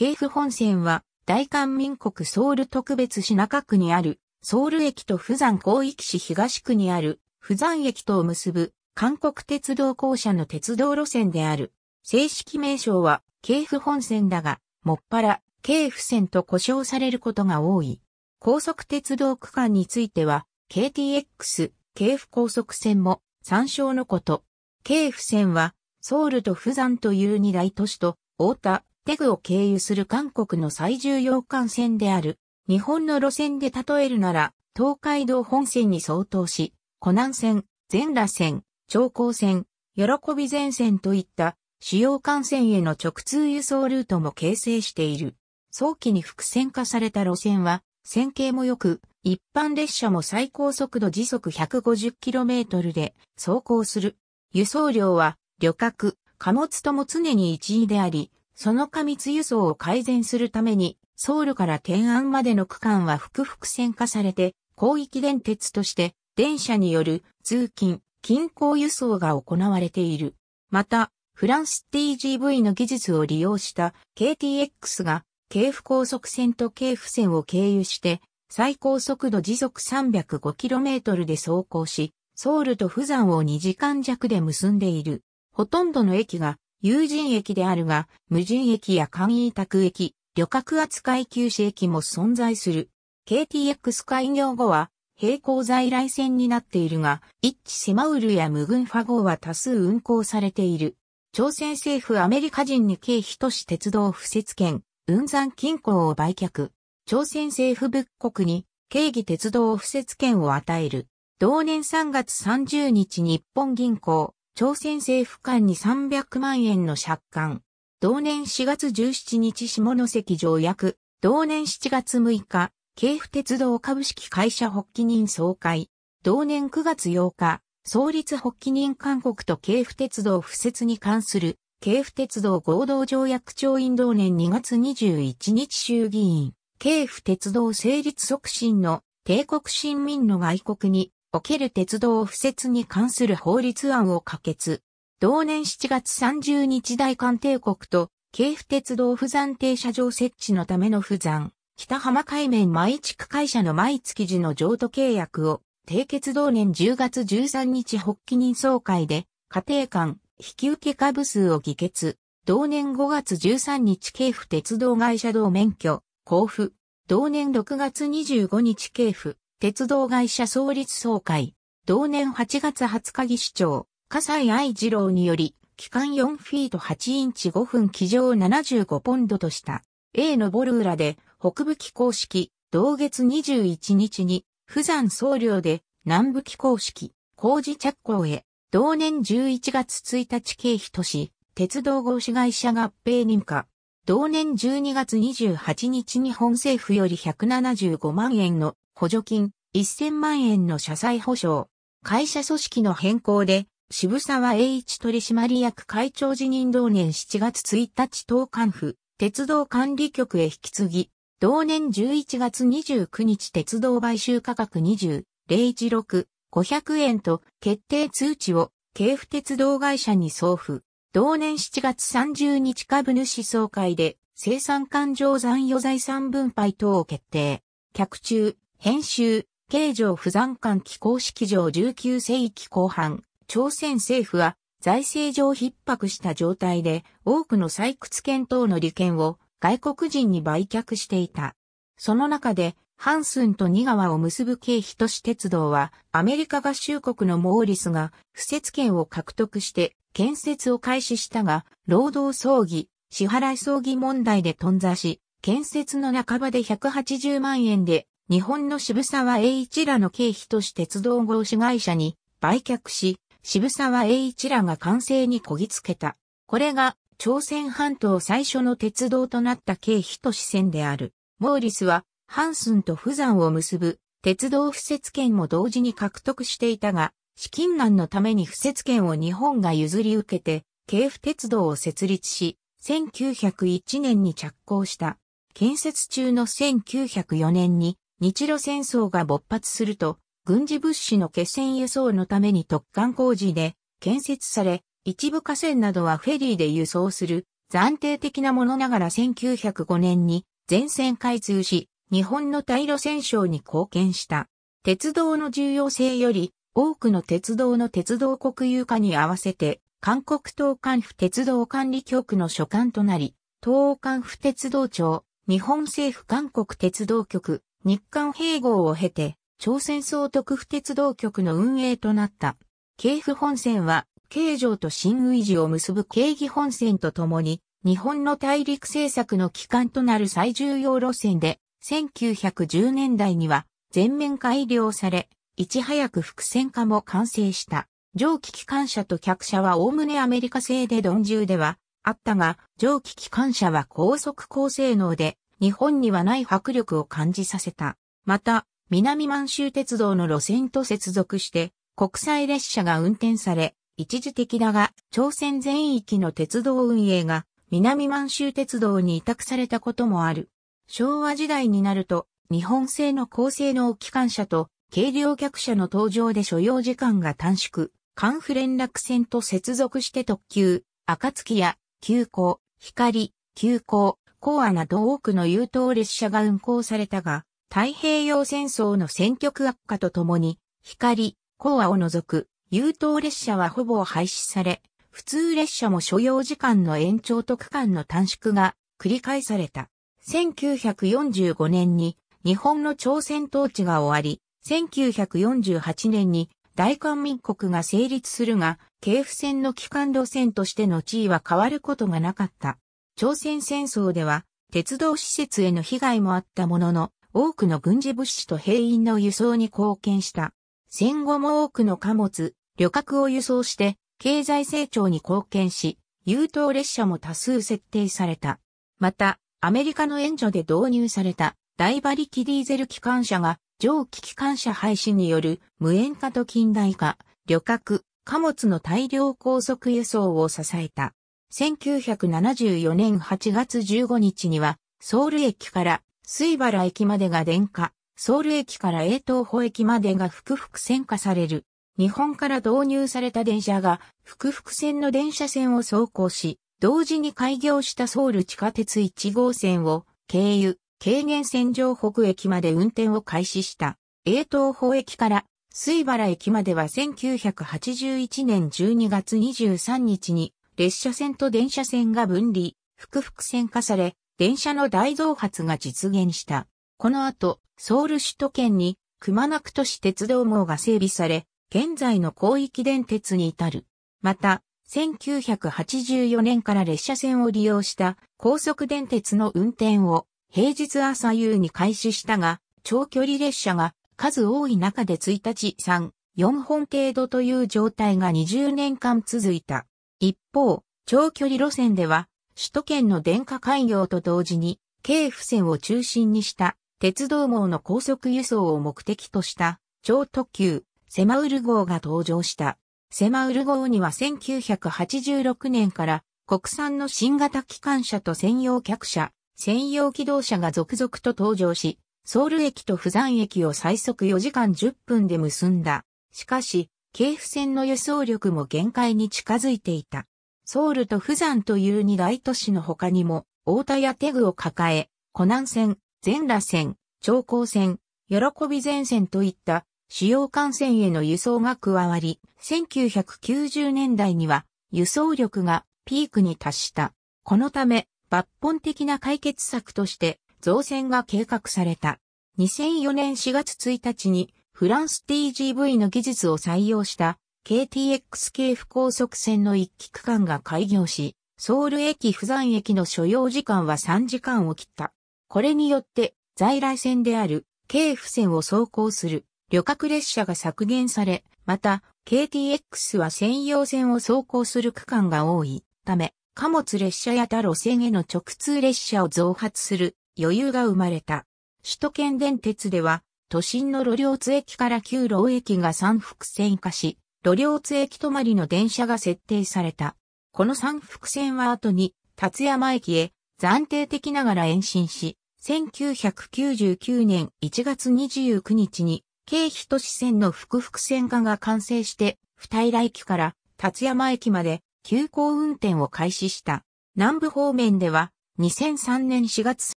京府本線は、大韓民国ソウル特別市中区にある、ソウル駅と釜山広域市東区にある、釜山駅とを結ぶ、韓国鉄道公社の鉄道路線である。正式名称は、京府本線だが、もっぱら、京府線と呼称されることが多い。高速鉄道区間については、KTX、京府高速線も、参照のこと。京府線は、ソウルと釜山という二大都市と、大田、テグを経由する韓国の最重要幹線である、日本の路線で例えるなら、東海道本線に相当し、湖南線、全羅線、長江線、喜び前線といった主要幹線への直通輸送ルートも形成している。早期に伏線化された路線は、線形も良く、一般列車も最高速度時速 150km で走行する。輸送量は旅客、貨物とも常に一位であり、その過密輸送を改善するために、ソウルから天安までの区間は複々線化されて、広域電鉄として、電車による通勤、近郊輸送が行われている。また、フランス TGV の技術を利用した KTX が、京府高速線と京府線を経由して、最高速度時速 305km で走行し、ソウルと釜山を2時間弱で結んでいる。ほとんどの駅が有人駅であるが、無人駅や簡易宅駅、旅客扱い休止駅も存在する。KTX 開業後は、並行在来線になっているが、一致セマウルやムグンファ号は多数運行されている。朝鮮政府アメリカ人に経費都市鉄道不設権、雲山近郊を売却。朝鮮政府仏国に、経費鉄道不設権を与える。同年3月30日日本銀行、朝鮮政府間に300万円の借款。同年4月17日下関条約、同年7月6日、京府鉄道株式会社発起人総会、同年9月8日、創立発起人韓国と京府鉄道不設に関する、京府鉄道合同条約調印同年2月21日衆議院、京府鉄道成立促進の帝国新民の外国における鉄道不設に関する法律案を可決。同年7月30日大韓帝国と、京府鉄道不山停車場設置のための不山、北浜海面毎地区会社の毎月時の譲渡契約を、締結同年10月13日発起人総会で、家庭間、引受株数を議決。同年5月13日京府鉄道会社同免許、交付。同年6月25日京府、鉄道会社創立総会、同年8月20日議市長、笠井愛二郎により、機関4フィート8インチ5分機上75ポンドとした A のボルーラで北部機公式、同月21日に、富山総領で南部機公式、工事着工へ、同年11月1日経費とし、鉄道合資会社合併認可。同年12月28日に本政府より175万円の補助金、1000万円の社債保証、会社組織の変更で、渋沢栄一取締役会長辞任同年7月1日東関府、鉄道管理局へ引き継ぎ、同年11月29日鉄道買収価格20、016、500円と決定通知を京府鉄道会社に送付。同年7月30日株主総会で生産環定残余財産分配等を決定。客中、編集、形状不残管機構式上19世紀後半、朝鮮政府は財政上逼迫した状態で多くの採掘権等の利権を外国人に売却していた。その中で、ハンスンとニガワを結ぶ経費都市鉄道は、アメリカ合衆国のモーリスが、不設権を獲得して、建設を開始したが、労働葬儀、支払い葬儀問題で頓挫し、建設の半ばで180万円で日本の渋沢栄一らの経費とし鉄道合資会社に売却し、渋沢栄一らが完成にこぎつけた。これが朝鮮半島最初の鉄道となった経費都市線である。モーリスはハンスンと富山を結ぶ鉄道不設権も同時に獲得していたが、資金難のために不設権を日本が譲り受けて、京府鉄道を設立し、1901年に着工した。建設中の1904年に日露戦争が勃発すると、軍事物資の決戦輸送のために突貫工事で建設され、一部河川などはフェリーで輸送する暫定的なものながら1905年に全線開通し、日本の対路戦勝に貢献した。鉄道の重要性より多くの鉄道の鉄道国有化に合わせて、韓国東韓府鉄道管理局の所管となり、東韓府鉄道庁、日本政府韓国鉄道局、日韓併合を経て、朝鮮総督府鉄道局の運営となった。京府本線は、京城と新宇治を結ぶ京畿本線とともに、日本の大陸政策の機関となる最重要路線で、1910年代には全面改良され、いち早く伏線化も完成した。蒸気機関車と客車はおおむねアメリカ製で鈍重ではあったが、蒸気機関車は高速高性能で日本にはない迫力を感じさせた。また、南満州鉄道の路線と接続して、国際列車が運転され、一時的だが、朝鮮全域の鉄道運営が南満州鉄道に委託されたこともある。昭和時代になると、日本製の高性能機関車と軽量客車の登場で所要時間が短縮、関府連絡船と接続して特急、暁や、急行、光、急行、コアなど多くの優等列車が運行されたが、太平洋戦争の戦局悪化とともに、光、コアを除く優等列車はほぼ廃止され、普通列車も所要時間の延長と区間の短縮が繰り返された。1945年に日本の朝鮮統治が終わり、1948年に大韓民国が成立するが、京府線の機関路線としての地位は変わることがなかった。朝鮮戦争では、鉄道施設への被害もあったものの、多くの軍事物資と兵員の輸送に貢献した。戦後も多くの貨物、旅客を輸送して、経済成長に貢献し、優等列車も多数設定された。また、アメリカの援助で導入された、大馬力ディーゼル機関車が、蒸気機関車廃止による無煙化と近代化、旅客、貨物の大量高速輸送を支えた。1974年8月15日には、ソウル駅から水原駅までが電化、ソウル駅から永東保駅までが複々線化される。日本から導入された電車が、複々線の電車線を走行し、同時に開業したソウル地下鉄1号線を経由、軽減線上北駅まで運転を開始した。永東方駅から水原駅までは1981年12月23日に列車線と電車線が分離、複々線化され、電車の大増発が実現した。この後、ソウル首都圏に、くまなく都市鉄道網が整備され、現在の広域電鉄に至る。また、1984年から列車線を利用した高速電鉄の運転を平日朝夕に開始したが、長距離列車が数多い中で1日3、4本程度という状態が20年間続いた。一方、長距離路線では、首都圏の電化開業と同時に、京府線を中心にした鉄道網の高速輸送を目的とした超特急セマウル号が登場した。セマウル号には1986年から国産の新型機関車と専用客車、専用機動車が続々と登場し、ソウル駅と釜山駅を最速4時間10分で結んだ。しかし、京府線の輸送力も限界に近づいていた。ソウルと釜山という二大都市の他にも、大田やテグを抱え、湖南線、全羅線、長江線、喜び前線といった主要幹線への輸送が加わり、1990年代には輸送力がピークに達した。このため、抜本的な解決策として、造船が計画された。2004年4月1日にフランス TGV の技術を採用した KTX 系不高速線の一期区間が開業し、ソウル駅釜山駅の所要時間は3時間を切った。これによって、在来線である、京府線を走行する旅客列車が削減され、また、KTX は専用線を走行する区間が多いため、貨物列車や他路線への直通列車を増発する余裕が生まれた。首都圏電鉄では都心の路両津駅から旧路駅が三福線化し、路両津駅止まりの電車が設定された。この三福線は後に、達山駅へ暫定的ながら延伸し、1999年1月29日に、京非都市線の複々線化が完成して、二平駅から達山駅まで急行運転を開始した。南部方面では、2003年4月、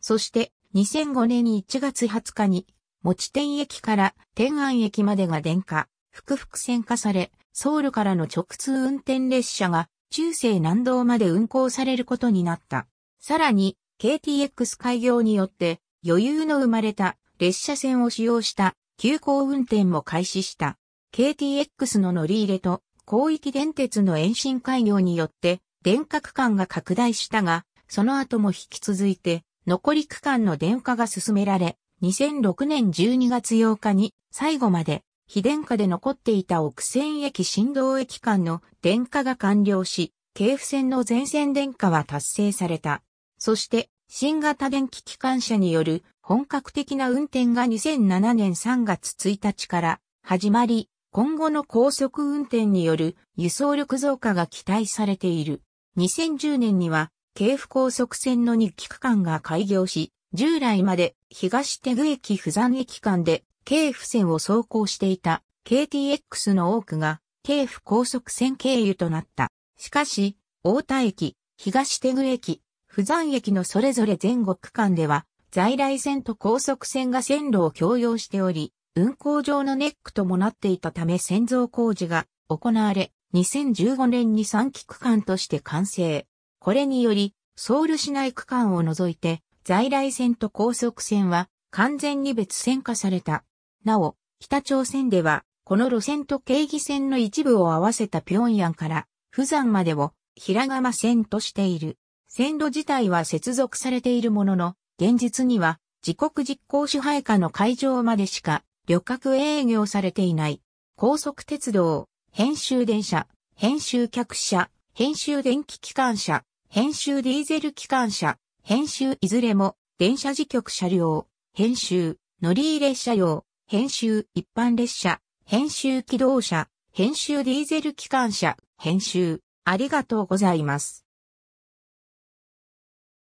そして2005年1月20日に、持ち天駅から天安駅までが電化、複々線化され、ソウルからの直通運転列車が中世南道まで運行されることになった。さらに、KTX 開業によって余裕の生まれた列車線を使用した急行運転も開始した。KTX の乗り入れと広域電鉄の延伸開業によって電化区間が拡大したが、その後も引き続いて残り区間の電化が進められ、2006年12月8日に最後まで非電化で残っていた奥線駅振動駅間の電化が完了し、京府線の全線電化は達成された。そして新型電気機関車による本格的な運転が2007年3月1日から始まり、今後の高速運転による輸送力増加が期待されている。2010年には、京府高速線の日期区間が開業し、従来まで東テグ駅釜山駅間で京府線を走行していた KTX の多くが京府高速線経由となった。しかし、大田駅、東テグ駅、釜山駅のそれぞれ全国区間では在来線と高速線が線路を共用しており、運行上のネックともなっていたため線造工事が行われ、2015年に3期区間として完成。これにより、ソウル市内区間を除いて、在来線と高速線は完全に別線化された。なお、北朝鮮では、この路線と経義線の一部を合わせた平壌から釜山までを平釜線としている。線路自体は接続されているものの、現実には自国実行支配下の会場までしか旅客営業されていない。高速鉄道、編集電車、編集客車、編集電気機関車、編集ディーゼル機関車、編集いずれも、電車時局車両、編集、乗り入れ車両、編集一般列車、編集機動車、編集ディーゼル機関車、編集、ありがとうございます。